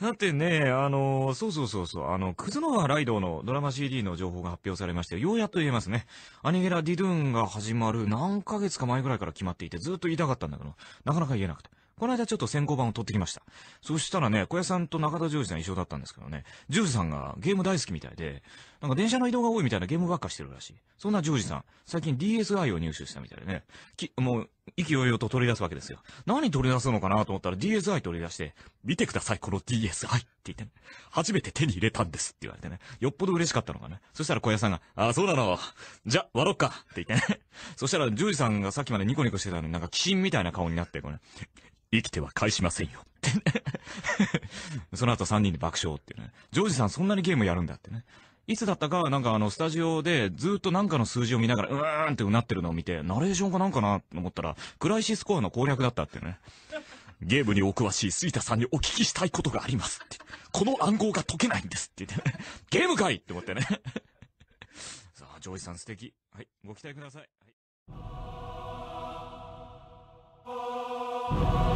だってね、あの、そうそうそうそう、あの、ずの葉ライドのドラマ CD の情報が発表されまして、ようやっと言えますね。アニゲラ・ディドゥンが始まる何ヶ月か前ぐらいから決まっていて、ずっと言いたかったんだけど、なかなか言えなくて。この間ちょっと先行版を取ってきました。そしたらね、小屋さんと中田ジョージさん一緒だったんですけどね、ジョージさんがゲーム大好きみたいで、なんか電車の移動が多いみたいなゲームばっかしてるらしい。そんなジョージさん、最近 DSi を入手したみたいでね、き、もう、意気揚々と取り出すわけですよ。何取り出すのかなと思ったら DSI 取り出して、見てください、この DSI って言ってね。初めて手に入れたんですって言われてね。よっぽど嬉しかったのがね。そしたら小屋さんが、あ、そうなの。じゃ、割ろっかって言ってね。そしたら、ジュージさんがさっきまでニコニコしてたのになんか鬼神みたいな顔になって、これ、生きては返しませんよ。ってね。その後3人で爆笑っていうね。ジョージさんそんなにゲームやるんだってね。いつだったか、なんかあの、スタジオでずっとなんかの数字を見ながら、うーんってうなってるのを見て、ナレーションかなんかなと思ったら、クライシスコアの攻略だったってね。ゲームにお詳しい杉田さんにお聞きしたいことがありますって。この暗号が解けないんですって言ってね。ゲームかいって思ってね。さあ、ジョージさん素敵。はい、ご期待ください。はい